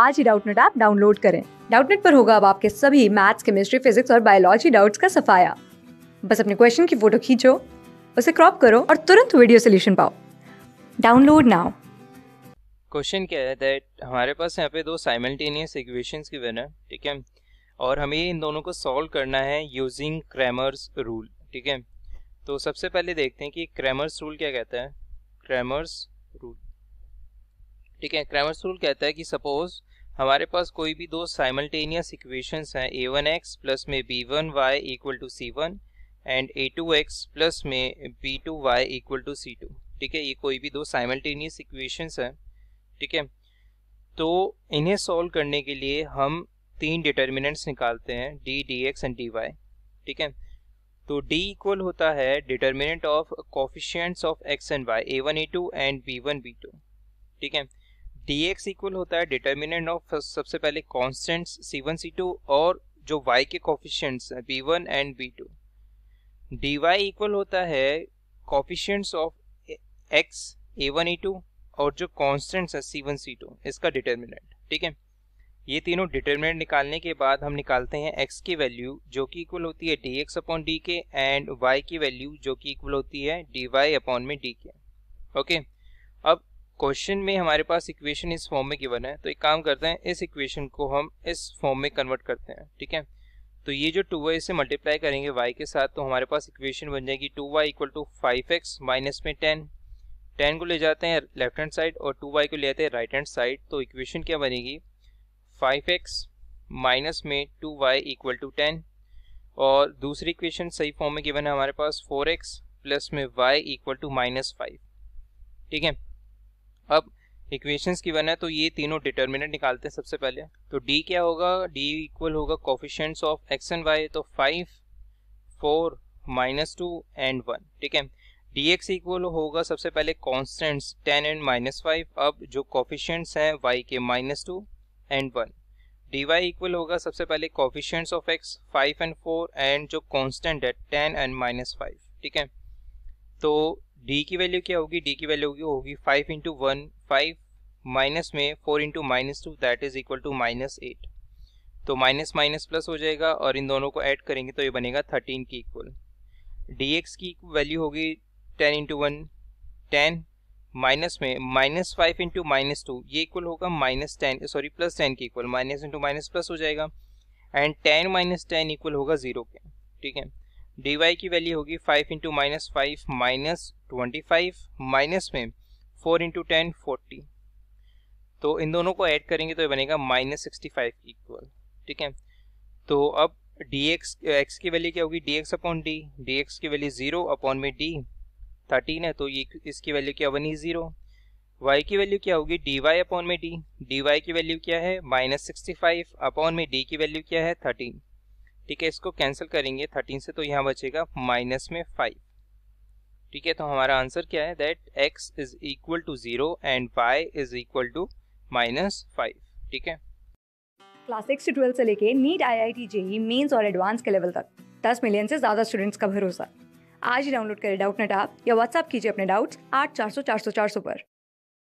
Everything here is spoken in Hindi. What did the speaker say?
आज ही डाउटनेट ऐप डाउनलोड करें डाउटनेट पर होगा अब आपके सभी मैथ्स केमिस्ट्री फिजिक्स और बायोलॉजी डाउट्स का सफाया बस अपने क्वेश्चन की फोटो खींचो उसे क्रॉप करो और तुरंत वीडियो सोल्यूशन पाओ डाउनलोड नाउ क्वेश्चन क्या है दैट हमारे पास यहाँ पे दो साइमल्टेनियस इक्वेशंस गिवन है ठीक है और हमें इन दोनों को सॉल्व करना है यूजिंग क्रैमर्स रूल ठीक है तो सबसे पहले देखते हैं कि क्रैमर्स रूल क्या कहता है क्रैमर्स रूल ठीक है क्रैमर्स रूल कहता है कि सपोज हमारे पास कोई भी दो साइमल्टेनियस इक्वेशंस हैं ए वन एक्स प्लस में b one y equal to c one and a two x plus में b two y equal to c two ठीक है ये कोई भी दो साइमल्टेनियस इक्वेशंस हैं ठीक है तो इन्हें सॉल्व करने के लिए हम तीन डिटर्मिनेंट्स निकालते हैं D D x and D y ठीक है तो d इक्वल होता है determinant of coefficients of x and y a1 a2 and b1 b2 ठीक है टी एक्स इक्वल होता है डिटर्मिनेंट ऑफ सबसे पहले constant c one c two और जो वाई के कॉफिशेंट्स हैं b one and b two D y equal होता है coefficients of x a one a two और जो कॉन्स्टेंट्स है सी वन सी टू इसका डिटर्मिनेंट ठीक है ये तीनों डिटर्मिनेंट निकालने के बाद हम निकालते हैं एक्स की वैल्यू जो कि इक्वल होती है डी एक्स अपॉन डी के एंड वाई की वैल्यू जो कि इक्वल होती है डी वाई अपॉन में डी के ओके अब क्वेश्चन में हमारे पास इक्वेशन इस फॉर्म में गिवन है तो एक काम करते हैं इस इक्वेशन को हम इस फॉर्म में कन्वर्ट करते हैं ठीक है तो ये जो टू वाई इसे मल्टीप्लाई करेंगे वाई के साथ तो हमारे पास इक्वेशन बन जाएगी two y equal to five x minus में टेन टेन को ले जाते हैं लेफ्ट हैंड साइड और टू वाई को ले जाते हैं राइट हैंड साइड तो इक्वेशन क्या बनेगी फाइव एक्स माइनस में two y equal to ten और दूसरी इक्वेशन सही फॉर्म में गिवन है हमारे पास फोर एक्स प्लस में y equal to minus five ठीक है अब इक्वेशंस की बना है तो ये तीनों डिटर्मिनेंट निकालते हैं सबसे पहले तो डी क्या होगा डी इक्वल होगा coefficients of x and y तो five four minus two and one ठीक है डी एक्स इक्वल होगा सबसे पहले constants ten and minus five अब जो कॉफिशेंट्स हैं वाई के minus two and one D y equal होगा सबसे पहले coefficients of x five and four and जो कॉन्स्टेंट है टेन एंड माइनस फाइव ठीक है तो डी की वैल्यू क्या होगी डी की वैल्यू होगी five into one five minus में four into minus two that is equal to minus eight तो माइनस माइनस प्लस हो जाएगा और इन दोनों को ऐड करेंगे तो ये बनेगा थर्टीन की इक्वल डी एक्स की वैल्यू होगी ten into one ten minus में minus five into minus two ये इक्वल होगा minus ten sorry plus ten की equal minus into minus plus हो जाएगा and ten minus ten equal होगा जीरो के ठीक है dy की वैल्यू होगी five into minus five minus twenty five minus में फोर इंटू टेन फोर्टी तो इन दोनों को ऐड करेंगे तो ये बनेगा माइनस सिक्सटी फाइव इक्वल ठीक है तो अब डी एक्स एक्स की वैल्यू क्या होगी D x upon D D x की वैल्यू जीरो अपॉन में डी थर्टीन है तो ये इसकी वैल्यू क्या बनी जीरो वाई की वैल्यू क्या होगी डी वाई अपॉन में डी डी वाई की वैल्यू क्या है माइनस सिक्सटी फाइव अपॉन में डी की वैल्यू क्या है थर्टीन ठीक है इसको कैंसिल करेंगे थर्टीन से तो यहाँ बचेगा माइनस में फाइव ठीक है तो हमारा आंसर क्या है that x is equal to zero and y is equal to minus five ठीक है क्लास सिक्स से ट्वेल्थ से लेके NEET IIT JEE Mains और एडवांस के लेवल तक दस मिलियन से ज्यादा स्टूडेंट्स का भरोसा आज ही डाउनलोड करें डाउट नेट आप या व्हाट्सअप कीजिए अपने डाउट्स आठ चार सौ चार सौ चार सौ पर